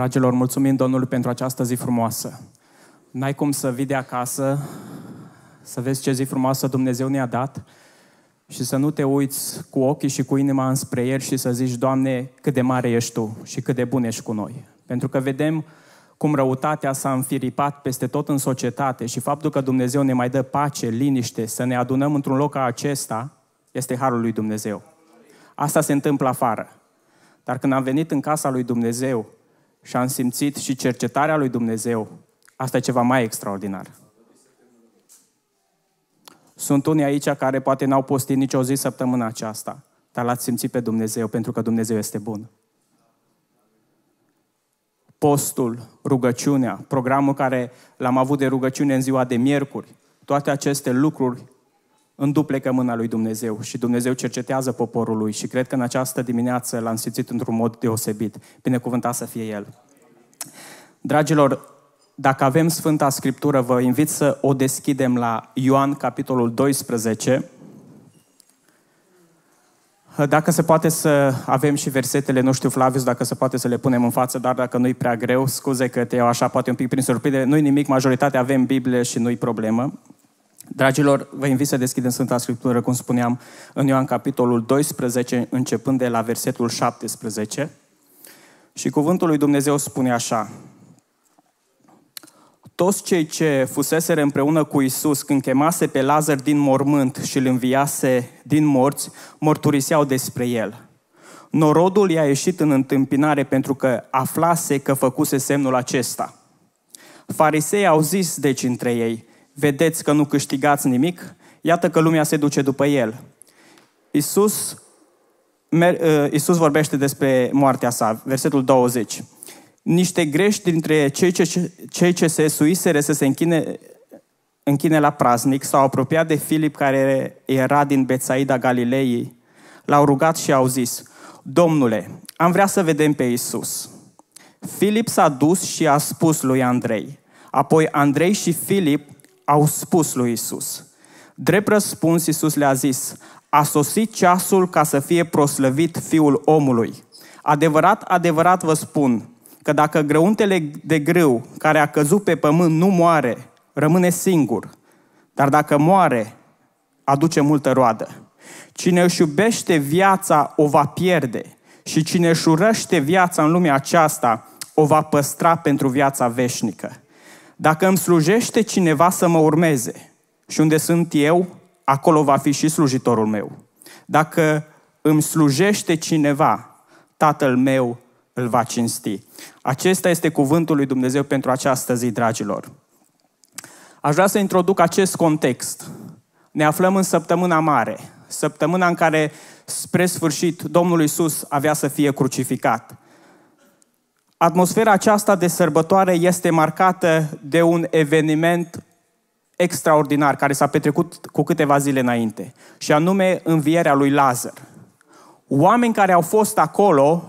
Dragilor, mulțumim Domnului pentru această zi frumoasă. N-ai cum să vii de acasă, să vezi ce zi frumoasă Dumnezeu ne-a dat și să nu te uiți cu ochii și cu inima înspre El și să zici, Doamne, cât de mare ești Tu și cât de bun ești cu noi. Pentru că vedem cum răutatea s-a înfiripat peste tot în societate și faptul că Dumnezeu ne mai dă pace, liniște, să ne adunăm într-un loc ca acesta, este harul lui Dumnezeu. Asta se întâmplă afară. Dar când am venit în casa lui Dumnezeu, și am simțit și cercetarea lui Dumnezeu. Asta e ceva mai extraordinar. Sunt unii aici care poate n-au postit o zi săptămâna aceasta, dar l-ați simțit pe Dumnezeu pentru că Dumnezeu este bun. Postul, rugăciunea, programul care l-am avut de rugăciune în ziua de miercuri, toate aceste lucruri înduplecă mâna lui Dumnezeu și Dumnezeu cercetează poporul lui și cred că în această dimineață l-am simțit într-un mod deosebit. Binecuvântat să fie El. Dragilor, dacă avem Sfânta Scriptură, vă invit să o deschidem la Ioan, capitolul 12. Dacă se poate să avem și versetele, nu știu, Flavius, dacă se poate să le punem în față, dar dacă nu-i prea greu, scuze că te iau așa poate un pic prin surprindere, nu-i nimic, majoritatea avem Biblie și nu-i problemă. Dragilor, vă invit să deschidem Sfânta Scriptură, cum spuneam, în Ioan capitolul 12, începând de la versetul 17. Și cuvântul lui Dumnezeu spune așa. Toți cei ce fuseseră împreună cu Isus când chemase pe Lazar din mormânt și îl înviase din morți, mărturiseau despre el. Norodul i-a ieșit în întâmpinare pentru că aflase că făcuse semnul acesta. Farisei au zis deci între ei – vedeți că nu câștigați nimic, iată că lumea se duce după el. Isus, ă, Isus vorbește despre moartea sa, versetul 20. Niște grești dintre cei ce, cei ce se suiseră să se închine, închine la praznic s-au apropiat de Filip care era din Betsaida Galilei. L-au rugat și au zis, Domnule, am vrea să vedem pe Isus. Filip s-a dus și a spus lui Andrei. Apoi Andrei și Filip au spus lui Isus. Drept răspuns, Isus le-a zis, a sosit ceasul ca să fie proslăvit fiul omului. Adevărat, adevărat vă spun că dacă grăuntele de grâu care a căzut pe pământ nu moare, rămâne singur. Dar dacă moare, aduce multă roadă. Cine își iubește viața, o va pierde. Și cine își urăște viața în lumea aceasta, o va păstra pentru viața veșnică. Dacă îmi slujește cineva să mă urmeze și unde sunt eu, acolo va fi și slujitorul meu. Dacă îmi slujește cineva, tatăl meu îl va cinsti. Acesta este cuvântul lui Dumnezeu pentru această zi, dragilor. Aș vrea să introduc acest context. Ne aflăm în săptămâna mare, săptămâna în care, spre sfârșit, Domnul Iisus avea să fie crucificat. Atmosfera aceasta de sărbătoare este marcată de un eveniment extraordinar care s-a petrecut cu câteva zile înainte, și anume învierea lui Lazar. Oameni care au fost acolo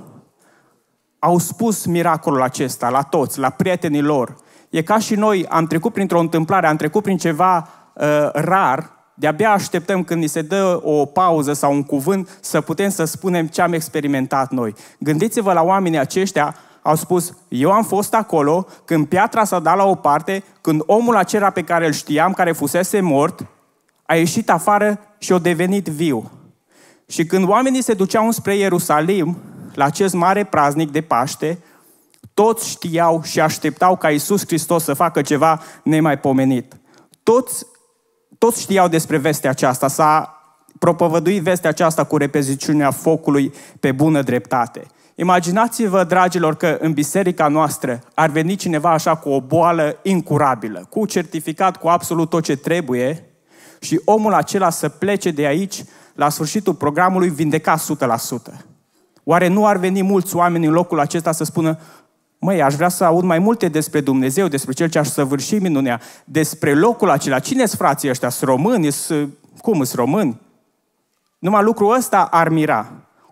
au spus miracolul acesta la toți, la prietenii lor. E ca și noi am trecut printr-o întâmplare, am trecut prin ceva uh, rar, de-abia așteptăm când ni se dă o pauză sau un cuvânt să putem să spunem ce am experimentat noi. Gândiți-vă la oamenii aceștia au spus, eu am fost acolo când piatra s-a dat la o parte, când omul acela pe care îl știam, care fusese mort, a ieșit afară și a devenit viu. Și când oamenii se duceau spre Ierusalim, la acest mare praznic de Paște, toți știau și așteptau ca Isus Hristos să facă ceva nemaipomenit. Toți, toți știau despre vestea aceasta, s-a propovădui vestea aceasta cu repeziciunea focului pe bună dreptate. Imaginați-vă, dragilor, că în biserica noastră ar veni cineva așa cu o boală incurabilă, cu certificat, cu absolut tot ce trebuie și omul acela să plece de aici la sfârșitul programului vindecat 100%. Oare nu ar veni mulți oameni în locul acesta să spună Măi, aș vrea să aud mai multe despre Dumnezeu, despre Cel ce aș săvârși minunea, despre locul acela. Cine-s frații ăștia? Sunt români? Cum sunt români? Numai lucrul ăsta ar mira.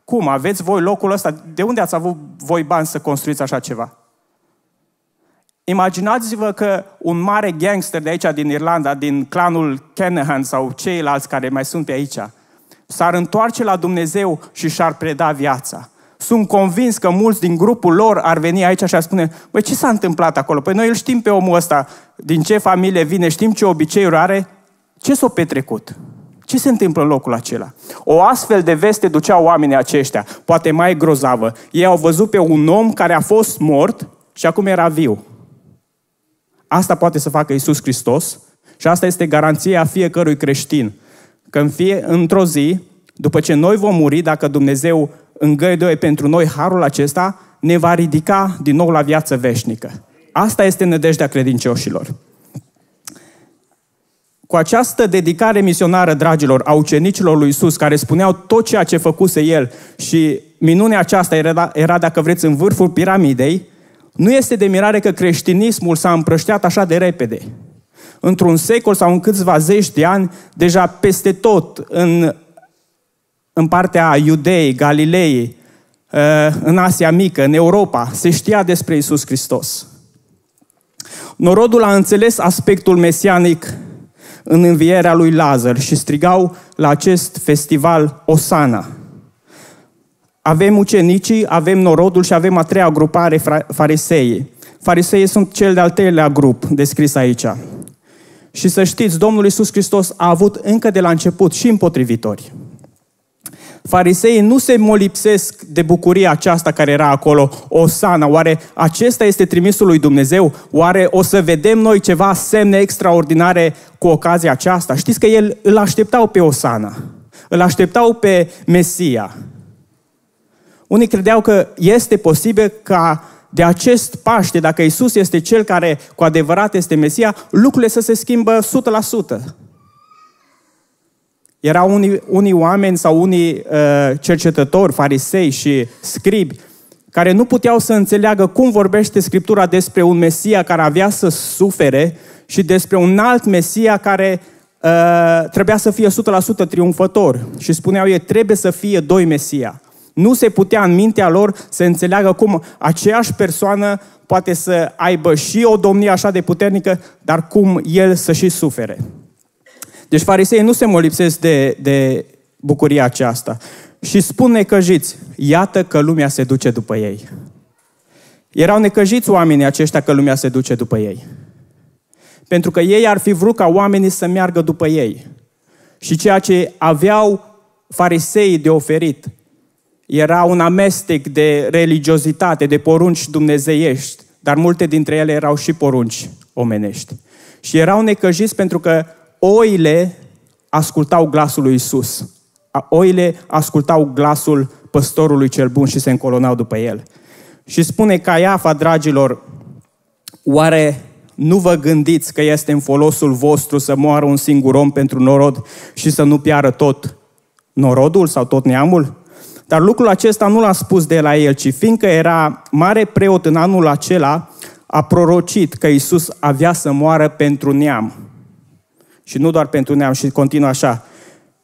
Cum? Aveți voi locul ăsta? De unde ați avut voi bani să construiți așa ceva? Imaginați-vă că un mare gangster de aici, din Irlanda, din clanul Kenahan sau ceilalți care mai sunt pe aici, s-ar întoarce la Dumnezeu și și-ar preda viața. Sunt convins că mulți din grupul lor ar veni aici și ar spune, băi, ce s-a întâmplat acolo? Păi noi îl știm pe omul ăsta, din ce familie vine, știm ce obiceiuri are, ce s-a petrecut? Ce se întâmplă în locul acela? O astfel de veste ducea oamenii aceștia, poate mai grozavă. Ei au văzut pe un om care a fost mort și acum era viu. Asta poate să facă Isus Hristos și asta este garanția fiecărui creștin. Că în fie, într-o zi, după ce noi vom muri, dacă Dumnezeu îngăduie pentru noi harul acesta, ne va ridica din nou la viață veșnică. Asta este nădejdea credincioșilor. Cu această dedicare misionară, dragilor, a ucenicilor lui Isus, care spuneau tot ceea ce făcuse El și minunea aceasta era, da, era, dacă vreți, în vârful piramidei, nu este de mirare că creștinismul s-a împrăștiat așa de repede. Într-un secol sau în câțiva zeci de ani, deja peste tot, în, în partea Iudei, Galilei, uh, în Asia Mică, în Europa, se știa despre Isus Hristos. Norodul a înțeles aspectul mesianic în învierea lui Lazar și strigau la acest festival Osana. Avem ucenicii, avem norodul și avem a treia grupare, farisei. Fariseii sunt cel de-al treilea grup descris aici. Și să știți, Domnul Iisus Hristos a avut încă de la început și împotrivitori. Fariseii nu se molipsesc de bucuria aceasta care era acolo, Osana. Oare acesta este trimisul lui Dumnezeu? Oare o să vedem noi ceva semne extraordinare cu ocazia aceasta? Știți că el îl așteptau pe Osana. Îl așteptau pe Mesia. Unii credeau că este posibil ca de acest Paște, dacă Isus este Cel care cu adevărat este Mesia, lucrurile să se schimbă erau unii, unii oameni sau unii uh, cercetători, farisei și scribi, care nu puteau să înțeleagă cum vorbește Scriptura despre un Mesia care avea să sufere și despre un alt Mesia care uh, trebuia să fie 100% triumfător. Și spuneau ei, trebuie să fie doi Mesia. Nu se putea în mintea lor să înțeleagă cum aceeași persoană poate să aibă și o domnie așa de puternică, dar cum el să și sufere. Deci farisei nu se molipsesc de, de bucuria aceasta. Și spun necăjiți, iată că lumea se duce după ei. Erau necăjiți oamenii aceștia că lumea se duce după ei. Pentru că ei ar fi vrut ca oamenii să meargă după ei. Și ceea ce aveau fariseii de oferit era un amestec de religiozitate, de porunci dumnezeiești, dar multe dintre ele erau și porunci omenești. Și erau necăjiți pentru că oile ascultau glasul lui Isus. Oile ascultau glasul păstorului cel bun și se încolonau după el. Și spune Caiafa, dragilor, oare nu vă gândiți că este în folosul vostru să moară un singur om pentru norod și să nu piară tot norodul sau tot neamul? Dar lucrul acesta nu l-a spus de la el, ci fiindcă era mare preot în anul acela, a prorocit că Isus avea să moară pentru neam și nu doar pentru neam, și continuă așa.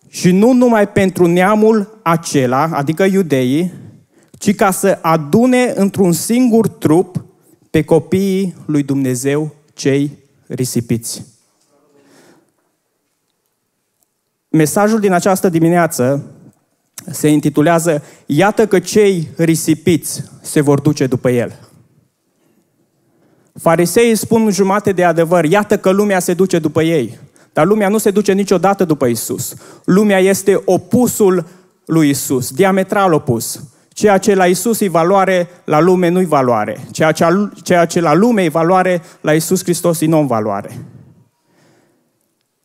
Și nu numai pentru neamul acela, adică iudeii, ci ca să adune într-un singur trup pe copiii lui Dumnezeu cei risipiți. Mesajul din această dimineață se intitulează Iată că cei risipiți se vor duce după el. Fariseii spun jumate de adevăr, iată că lumea se duce după ei. Dar lumea nu se duce niciodată după Isus. Lumea este opusul lui Isus, diametral opus. Ceea ce la Isus e valoare, la lume nu-i valoare. Ceea ce, ceea ce la lume e valoare, la Isus Hristos e non-valoare.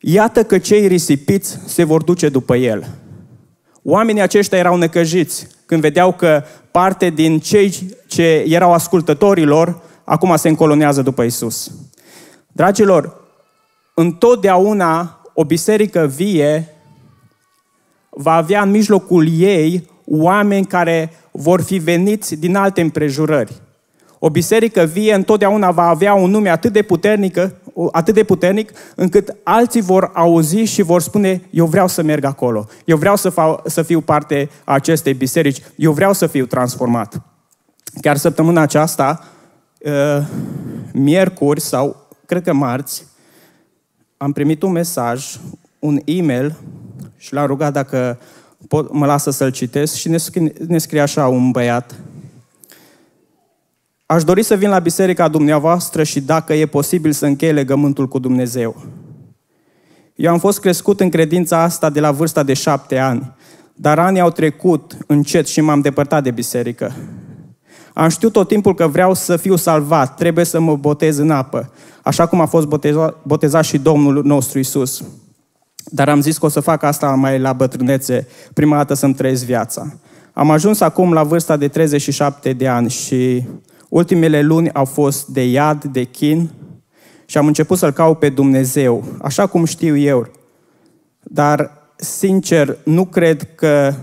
Iată că cei risipiți se vor duce după el. Oamenii aceștia erau necăjiți când vedeau că parte din cei ce erau ascultătorilor acum se încolonează după Isus. Dragilor, întotdeauna o biserică vie va avea în mijlocul ei oameni care vor fi veniți din alte împrejurări. O biserică vie întotdeauna va avea un nume atât de, puternică, atât de puternic încât alții vor auzi și vor spune eu vreau să merg acolo, eu vreau să, fa- să fiu parte a acestei biserici, eu vreau să fiu transformat. Chiar săptămâna aceasta, uh, miercuri sau cred că marți, am primit un mesaj, un e-mail și l-am rugat dacă pot, mă lasă să-l citesc și ne scrie, ne scrie așa un băiat. Aș dori să vin la biserica dumneavoastră și dacă e posibil să închei legământul cu Dumnezeu. Eu am fost crescut în credința asta de la vârsta de șapte ani, dar anii au trecut încet și m-am depărtat de biserică. Am știut tot timpul că vreau să fiu salvat, trebuie să mă botez în apă, așa cum a fost botezat, botezat și Domnul nostru Isus. Dar am zis că o să fac asta mai la bătrânețe, prima dată să-mi trăiesc viața. Am ajuns acum la vârsta de 37 de ani și ultimele luni au fost de iad, de chin și am început să-L caut pe Dumnezeu, așa cum știu eu. Dar, sincer, nu cred că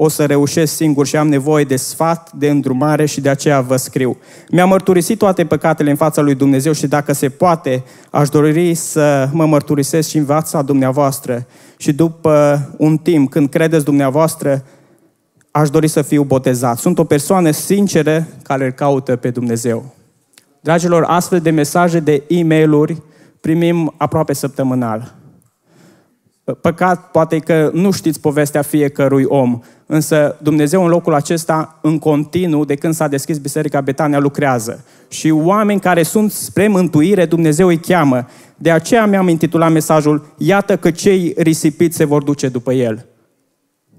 o să reușesc singur și am nevoie de sfat, de îndrumare și de aceea vă scriu. Mi-am mărturisit toate păcatele în fața lui Dumnezeu și dacă se poate, aș dori să mă mărturisesc și în fața dumneavoastră. Și după un timp, când credeți dumneavoastră, aș dori să fiu botezat. Sunt o persoană sinceră care îl caută pe Dumnezeu. Dragilor, astfel de mesaje de e-mail-uri primim aproape săptămânal. Păcat poate că nu știți povestea fiecărui om, însă Dumnezeu în locul acesta, în continuu, de când s-a deschis Biserica Betania, lucrează. Și oameni care sunt spre mântuire, Dumnezeu îi cheamă. De aceea mi-am intitulat mesajul, Iată că cei risipiți se vor duce după El.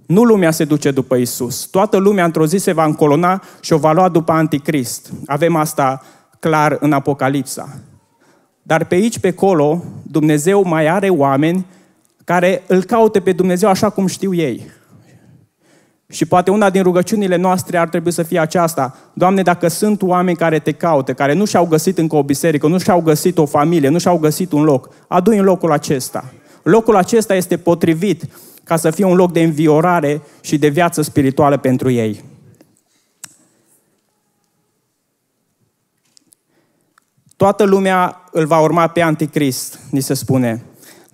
Nu lumea se duce după Isus. Toată lumea într-o zi se va încolona și o va lua după Anticrist. Avem asta clar în Apocalipsa. Dar pe aici, pe acolo, Dumnezeu mai are oameni care îl caute pe Dumnezeu așa cum știu ei. Și poate una din rugăciunile noastre ar trebui să fie aceasta. Doamne, dacă sunt oameni care te caută, care nu și-au găsit încă o biserică, nu și-au găsit o familie, nu și-au găsit un loc, adu în locul acesta. Locul acesta este potrivit ca să fie un loc de înviorare și de viață spirituală pentru ei. Toată lumea îl va urma pe anticrist, ni se spune.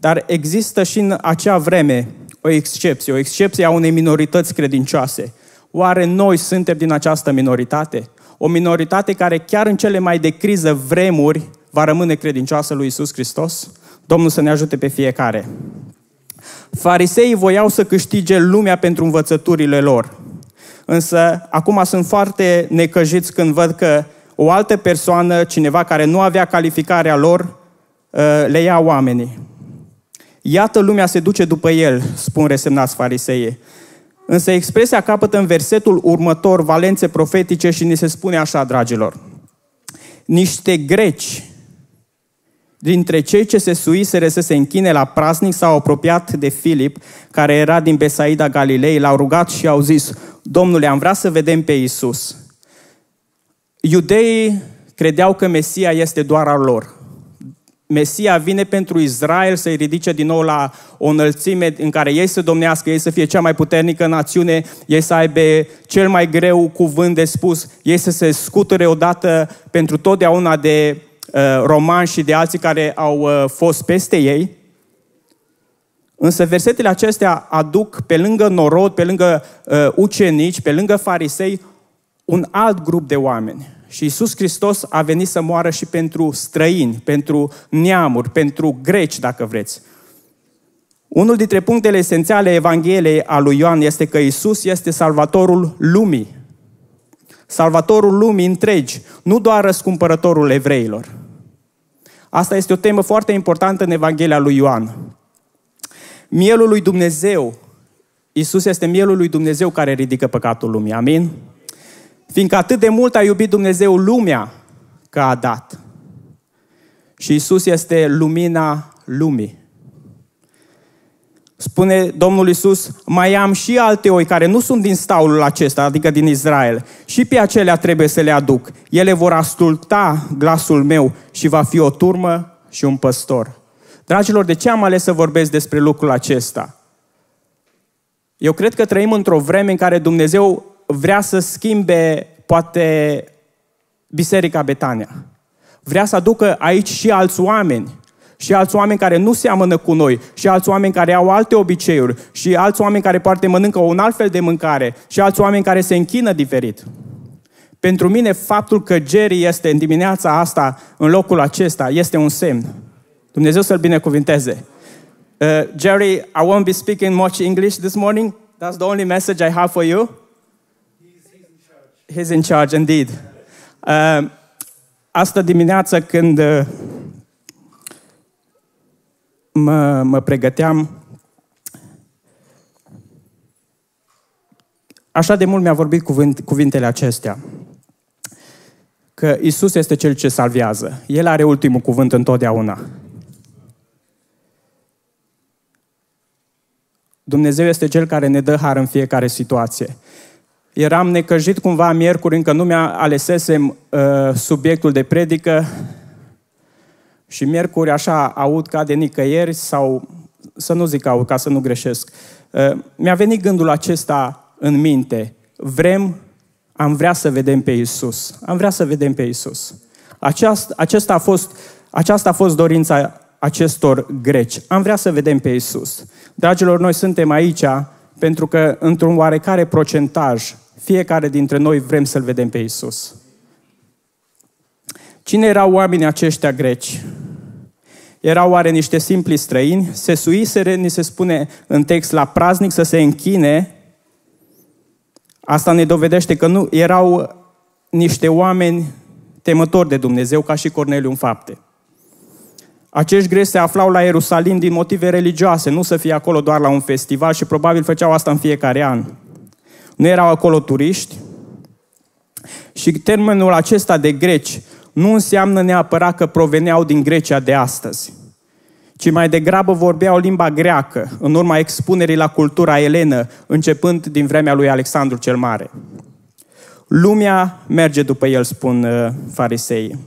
Dar există și în acea vreme o excepție, o excepție a unei minorități credincioase. Oare noi suntem din această minoritate? O minoritate care chiar în cele mai de criză vremuri va rămâne credincioasă lui Isus Hristos? Domnul să ne ajute pe fiecare. Fariseii voiau să câștige lumea pentru învățăturile lor. Însă, acum sunt foarte necăjiți când văd că o altă persoană, cineva care nu avea calificarea lor, ă, le ia oamenii. Iată, lumea se duce după el, spun resemnați fariseie. Însă expresia capătă în versetul următor valențe profetice și ni se spune așa, dragilor. Niște greci dintre cei ce se suiseră să se închine la praznic s-au apropiat de Filip, care era din Besaida Galilei, l-au rugat și au zis, Domnule, am vrea să vedem pe Isus. Iudeii credeau că Mesia este doar al lor. Mesia vine pentru Israel să-i ridice din nou la o înălțime în care ei să domnească, ei să fie cea mai puternică națiune, ei să aibă cel mai greu cuvânt de spus, ei să se scuture odată pentru totdeauna de uh, romani și de alții care au uh, fost peste ei. Însă versetele acestea aduc pe lângă norod, pe lângă uh, ucenici, pe lângă farisei, un alt grup de oameni și Isus Hristos a venit să moară și pentru străini, pentru neamuri, pentru greci, dacă vreți. Unul dintre punctele esențiale Evangheliei a lui Ioan este că Isus este salvatorul lumii. Salvatorul lumii întregi, nu doar răscumpărătorul evreilor. Asta este o temă foarte importantă în Evanghelia lui Ioan. Mielul lui Dumnezeu, Isus este mielul lui Dumnezeu care ridică păcatul lumii. Amin? Fiindcă atât de mult a iubit Dumnezeu lumea că a dat. Și Isus este lumina lumii. Spune Domnul Isus, mai am și alte oi care nu sunt din staulul acesta, adică din Israel. Și pe acelea trebuie să le aduc. Ele vor asculta glasul meu și va fi o turmă și un păstor. Dragilor, de ce am ales să vorbesc despre lucrul acesta? Eu cred că trăim într-o vreme în care Dumnezeu vrea să schimbe, poate, Biserica Betania. Vrea să aducă aici și alți oameni și alți oameni care nu seamănă cu noi, și alți oameni care au alte obiceiuri, și alți oameni care poate mănâncă un alt fel de mâncare, și alți oameni care se închină diferit. Pentru mine, faptul că Jerry este în dimineața asta, în locul acesta, este un semn. Dumnezeu să-l binecuvinteze. Uh, Jerry, I won't be speaking much English this morning. That's the only message I have for you. He's in charge, indeed. Uh, um, asta dimineață când uh, mă, mă pregăteam, așa de mult mi-a vorbit cuvânt, cuvintele acestea. Că Isus este Cel ce salvează. El are ultimul cuvânt întotdeauna. Dumnezeu este Cel care ne dă har în fiecare situație. Eram necăjit cumva miercuri, încă nu mi-a alesesem uh, subiectul de predică și miercuri așa aud ca de nicăieri sau să nu zic aud, ca să nu greșesc. Uh, mi-a venit gândul acesta în minte. Vrem, am vrea să vedem pe Isus. Am vrea să vedem pe Isus. Aceast, acesta a fost, aceasta a fost dorința acestor greci. Am vrea să vedem pe Isus. Dragilor, noi suntem aici pentru că, într-un oarecare procentaj, fiecare dintre noi vrem să-L vedem pe Isus. Cine erau oamenii aceștia greci? Erau oare niște simpli străini? Se suisere, ni se spune în text, la praznic să se închine. Asta ne dovedește că nu erau niște oameni temători de Dumnezeu, ca și Corneliu în fapte. Acești greci se aflau la Ierusalim din motive religioase, nu să fie acolo doar la un festival și probabil făceau asta în fiecare an. Nu erau acolo turiști. Și termenul acesta de greci nu înseamnă neapărat că proveneau din Grecia de astăzi, ci mai degrabă vorbeau limba greacă, în urma expunerii la cultura elenă, începând din vremea lui Alexandru cel Mare. Lumea merge după el, spun uh, fariseii.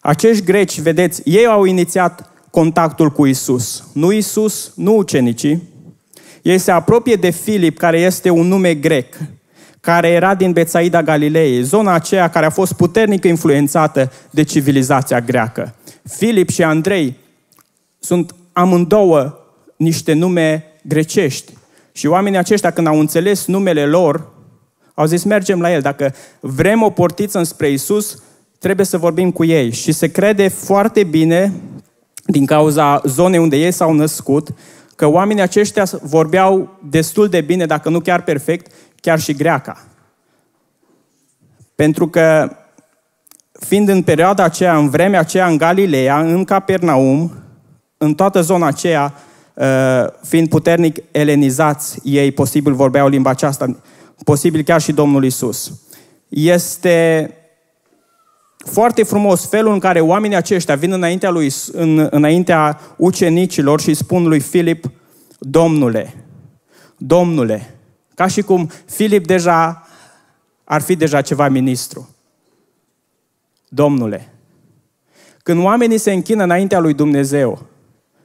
Acești greci, vedeți, ei au inițiat contactul cu Isus. Nu Isus, nu ucenicii. Ei se apropie de Filip, care este un nume grec, care era din Betsaida Galilei, zona aceea care a fost puternic influențată de civilizația greacă. Filip și Andrei sunt amândouă niște nume grecești. Și oamenii aceștia, când au înțeles numele lor, au zis, mergem la el. Dacă vrem o portiță înspre Isus, trebuie să vorbim cu ei și se crede foarte bine din cauza zonei unde ei s-au născut, că oamenii aceștia vorbeau destul de bine, dacă nu chiar perfect, chiar și greaca. Pentru că, fiind în perioada aceea, în vremea aceea, în Galileea, în Capernaum, în toată zona aceea, uh, fiind puternic elenizați, ei posibil vorbeau limba aceasta, posibil chiar și Domnul Isus. Este foarte frumos felul în care oamenii aceștia vin înaintea, lui, în, înaintea ucenicilor și spun lui Filip, Domnule, Domnule, ca și cum Filip deja ar fi deja ceva ministru. Domnule, când oamenii se închină înaintea lui Dumnezeu,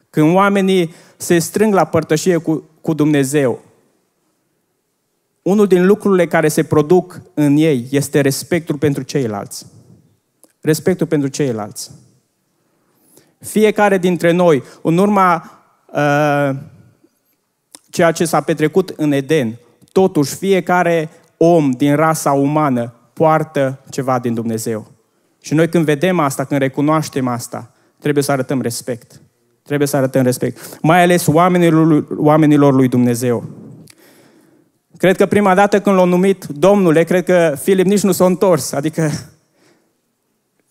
când oamenii se strâng la părtășie cu, cu Dumnezeu, unul din lucrurile care se produc în ei este respectul pentru ceilalți respectul pentru ceilalți. Fiecare dintre noi, în urma uh, ceea ce s-a petrecut în Eden, totuși fiecare om din rasa umană poartă ceva din Dumnezeu. Și noi când vedem asta, când recunoaștem asta, trebuie să arătăm respect. Trebuie să arătăm respect. Mai ales oamenilor, oamenilor lui Dumnezeu. Cred că prima dată când l-au numit Domnule, cred că Filip nici nu s-a întors. Adică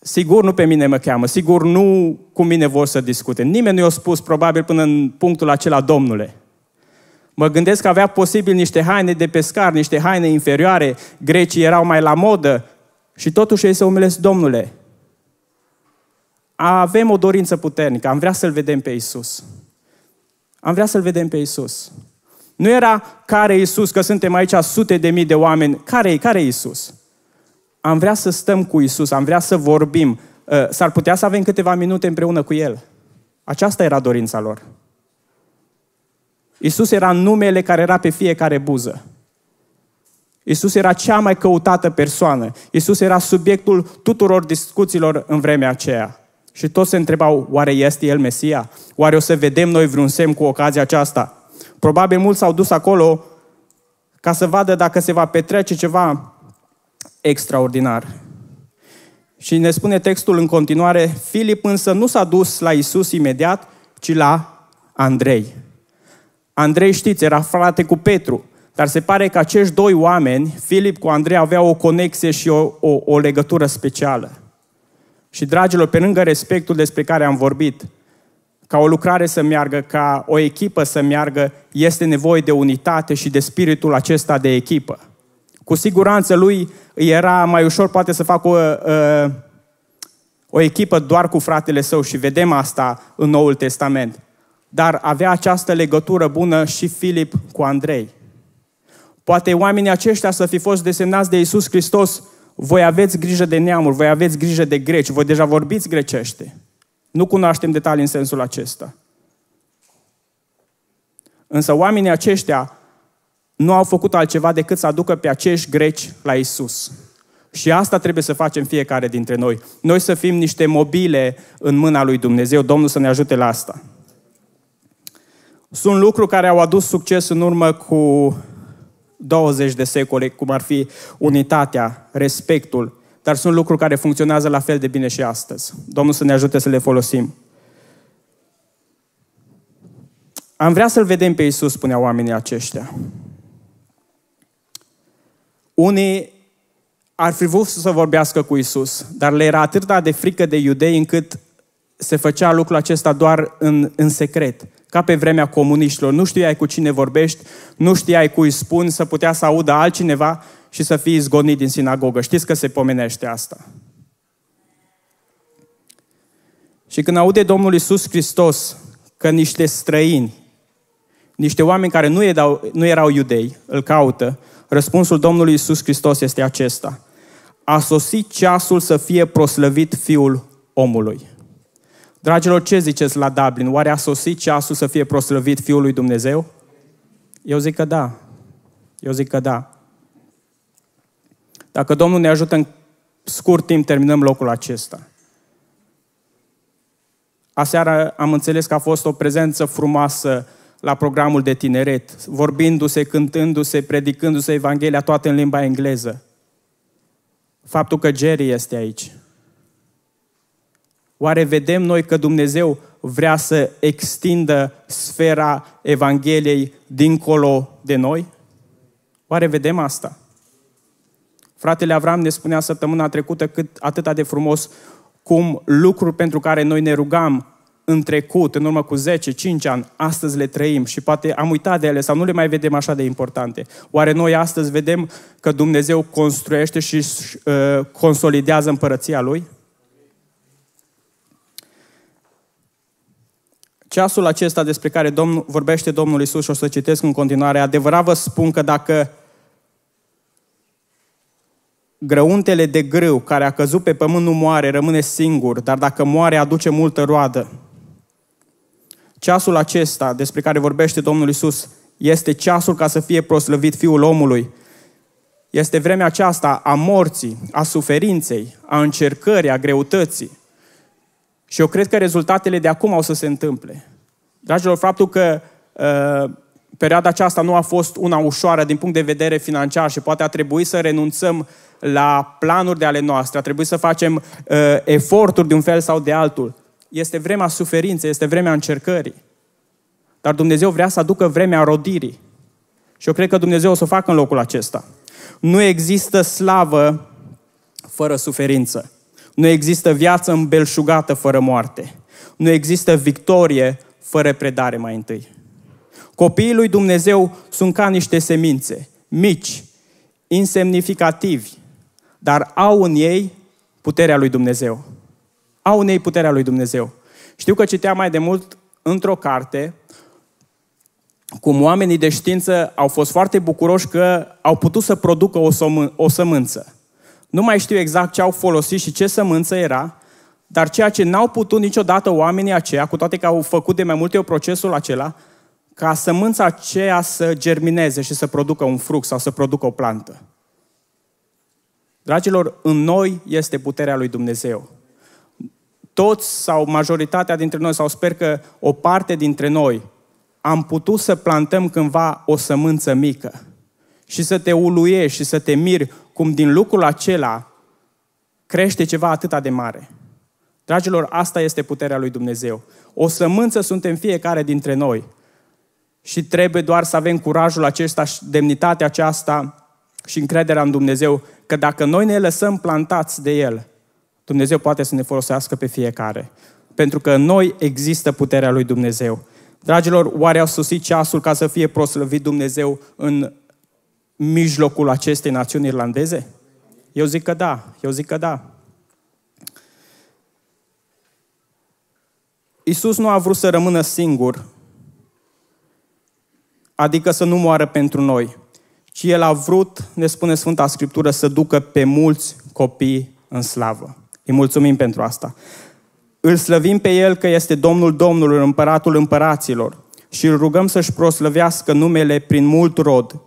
Sigur nu pe mine mă cheamă, sigur nu cu mine vor să discute. Nimeni nu i-a spus, probabil, până în punctul acela, Domnule. Mă gândesc că avea posibil niște haine de pescar, niște haine inferioare, grecii erau mai la modă și totuși ei se umilesc, Domnule. Avem o dorință puternică, am vrea să-L vedem pe Isus. Am vrea să-L vedem pe Isus. Nu era care Isus, că suntem aici sute de mii de oameni, care i care e Isus? am vrea să stăm cu Isus, am vrea să vorbim, uh, s-ar putea să avem câteva minute împreună cu El. Aceasta era dorința lor. Isus era numele care era pe fiecare buză. Isus era cea mai căutată persoană. Isus era subiectul tuturor discuțiilor în vremea aceea. Și toți se întrebau, oare este El Mesia? Oare o să vedem noi vreun semn cu ocazia aceasta? Probabil mulți s-au dus acolo ca să vadă dacă se va petrece ceva extraordinar. Și ne spune textul în continuare, Filip însă nu s-a dus la Isus imediat, ci la Andrei. Andrei, știți, era frate cu Petru, dar se pare că acești doi oameni, Filip cu Andrei, aveau o conexie și o, o, o legătură specială. Și, dragilor, pe lângă respectul despre care am vorbit, ca o lucrare să meargă, ca o echipă să meargă, este nevoie de unitate și de spiritul acesta de echipă. Cu siguranță lui era mai ușor poate să facă o, uh, o echipă doar cu fratele său și vedem asta în Noul Testament. Dar avea această legătură bună și Filip cu Andrei. Poate oamenii aceștia să fi fost desemnați de Isus Hristos, voi aveți grijă de neamuri, voi aveți grijă de greci, voi deja vorbiți grecește. Nu cunoaștem detalii în sensul acesta. Însă oamenii aceștia nu au făcut altceva decât să aducă pe acești greci la Isus. Și asta trebuie să facem fiecare dintre noi. Noi să fim niște mobile în mâna lui Dumnezeu. Domnul să ne ajute la asta. Sunt lucruri care au adus succes în urmă cu 20 de secole, cum ar fi unitatea, respectul, dar sunt lucruri care funcționează la fel de bine și astăzi. Domnul să ne ajute să le folosim. Am vrea să-L vedem pe Iisus, spunea oamenii aceștia. Unii ar fi vrut să vorbească cu Isus, dar le era atât de frică de iudei încât se făcea lucrul acesta doar în, în secret, ca pe vremea comuniștilor. Nu știai cu cine vorbești, nu știai cui spun, să putea să audă altcineva și să fii zgonit din sinagogă. Știți că se pomenește asta. Și când aude Domnul Isus Hristos că niște străini, niște oameni care nu erau, nu erau iudei, îl caută, Răspunsul Domnului Isus Hristos este acesta. A sosit ceasul să fie proslăvit Fiul omului. Dragilor, ce ziceți la Dublin? Oare a sosit ceasul să fie proslăvit Fiul lui Dumnezeu? Eu zic că da. Eu zic că da. Dacă Domnul ne ajută în scurt timp, terminăm locul acesta. Aseară am înțeles că a fost o prezență frumoasă la programul de tineret, vorbindu-se, cântându-se, predicându-se Evanghelia, toate în limba engleză. Faptul că Jerry este aici. Oare vedem noi că Dumnezeu vrea să extindă sfera Evangheliei dincolo de noi? Oare vedem asta? Fratele Avram ne spunea săptămâna trecută cât atâta de frumos cum lucruri pentru care noi ne rugam în trecut, în urmă cu 10-5 ani, astăzi le trăim și poate am uitat de ele sau nu le mai vedem așa de importante. Oare noi astăzi vedem că Dumnezeu construiește și uh, consolidează împărăția Lui? Ceasul acesta despre care Domnul, vorbește Domnul Isus și o să citesc în continuare, adevărat vă spun că dacă grăuntele de grâu care a căzut pe pământ nu moare, rămâne singur, dar dacă moare, aduce multă roadă. Ceasul acesta despre care vorbește Domnul Isus este ceasul ca să fie proslăvit Fiul omului. Este vremea aceasta a morții, a suferinței, a încercării, a greutății. Și eu cred că rezultatele de acum au să se întâmple. Dragilor, faptul că uh, perioada aceasta nu a fost una ușoară din punct de vedere financiar și poate a trebuit să renunțăm la planuri de ale noastre, a trebuit să facem uh, eforturi de un fel sau de altul este vremea suferinței, este vremea încercării. Dar Dumnezeu vrea să aducă vremea rodirii. Și eu cred că Dumnezeu o să o facă în locul acesta. Nu există slavă fără suferință. Nu există viață îmbelșugată fără moarte. Nu există victorie fără predare mai întâi. Copiii lui Dumnezeu sunt ca niște semințe, mici, insemnificativi, dar au în ei puterea lui Dumnezeu în ei puterea lui Dumnezeu. Știu că citeam mai de mult într-o carte cum oamenii de știință au fost foarte bucuroși că au putut să producă o, somă, o sămânță. Nu mai știu exact ce au folosit și ce sămânță era, dar ceea ce n-au putut niciodată oamenii aceia, cu toate că au făcut de mai multe ori procesul acela, ca sămânța aceea să germineze și să producă un fruct sau să producă o plantă. Dragilor, în noi este puterea lui Dumnezeu toți sau majoritatea dintre noi, sau sper că o parte dintre noi, am putut să plantăm cândva o sămânță mică și să te uluiești și să te miri cum din lucrul acela crește ceva atât de mare. Dragilor, asta este puterea lui Dumnezeu. O sămânță suntem fiecare dintre noi și trebuie doar să avem curajul acesta și demnitatea aceasta și încrederea în Dumnezeu că dacă noi ne lăsăm plantați de El, Dumnezeu poate să ne folosească pe fiecare. Pentru că în noi există puterea lui Dumnezeu. Dragilor, oare au sosit ceasul ca să fie proslăvit Dumnezeu în mijlocul acestei națiuni irlandeze? Eu zic că da, eu zic că da. Isus nu a vrut să rămână singur, adică să nu moară pentru noi, ci El a vrut, ne spune Sfânta Scriptură, să ducă pe mulți copii în slavă. Îi mulțumim pentru asta. Îl slăvim pe El că este Domnul Domnului, Împăratul Împăraților și îl rugăm să-și proslăvească numele prin mult rod.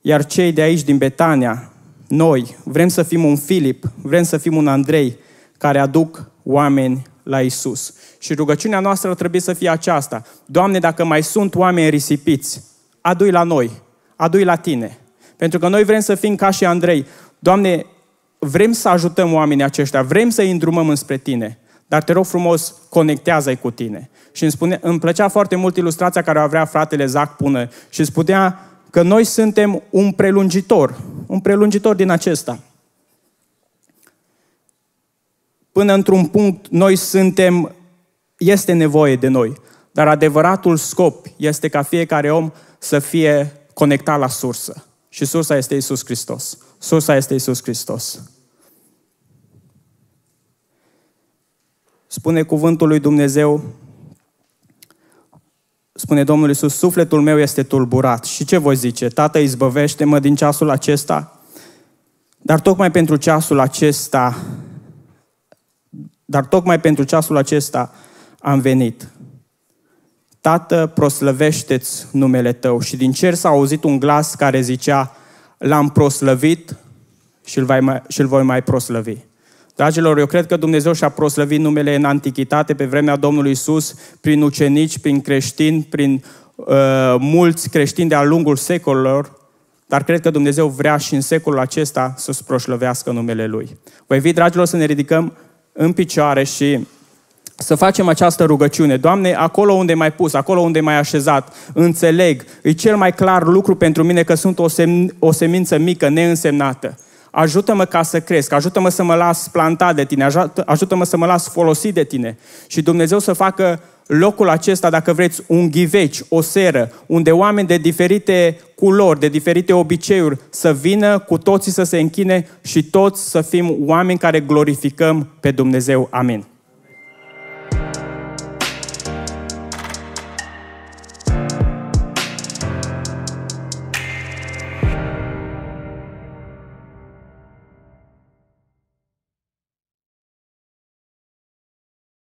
Iar cei de aici din Betania, noi, vrem să fim un Filip, vrem să fim un Andrei, care aduc oameni la Isus. Și rugăciunea noastră trebuie să fie aceasta. Doamne, dacă mai sunt oameni risipiți, adu i la noi, adu i la Tine. Pentru că noi vrem să fim ca și Andrei. Doamne, vrem să ajutăm oamenii aceștia, vrem să îi îndrumăm înspre tine, dar te rog frumos, conectează-i cu tine. Și îmi, spune, îmi plăcea foarte mult ilustrația care o avea fratele Zac Pună și spunea că noi suntem un prelungitor, un prelungitor din acesta. Până într-un punct noi suntem, este nevoie de noi, dar adevăratul scop este ca fiecare om să fie conectat la sursă. Și sursa este Isus Hristos. Sursa este Isus Hristos. Spune cuvântul lui Dumnezeu, spune Domnul Iisus, sufletul meu este tulburat. Și ce voi zice? Tată, izbăvește-mă din ceasul acesta? Dar tocmai pentru ceasul acesta, dar tocmai pentru ceasul acesta am venit. Tată, proslăvește-ți numele tău. Și din cer s-a auzit un glas care zicea, l-am proslăvit și îl voi mai proslăvi. Dragilor, eu cred că Dumnezeu și-a proslăvit numele în antichitate, pe vremea Domnului Isus, prin ucenici, prin creștini, prin uh, mulți creștini de-a lungul secolelor, dar cred că Dumnezeu vrea și în secolul acesta să-ți proslăvească numele Lui. Vă invit, dragilor, să ne ridicăm în picioare și să facem această rugăciune. Doamne, acolo unde m-ai pus, acolo unde m-ai așezat, înțeleg, e cel mai clar lucru pentru mine că sunt o, sem- o semință mică, neînsemnată ajută-mă ca să cresc, ajută-mă să mă las plantat de tine, ajută-mă să mă las folosit de tine. Și Dumnezeu să facă locul acesta, dacă vreți, un ghiveci, o seră, unde oameni de diferite culori, de diferite obiceiuri să vină cu toții să se închine și toți să fim oameni care glorificăm pe Dumnezeu. Amin.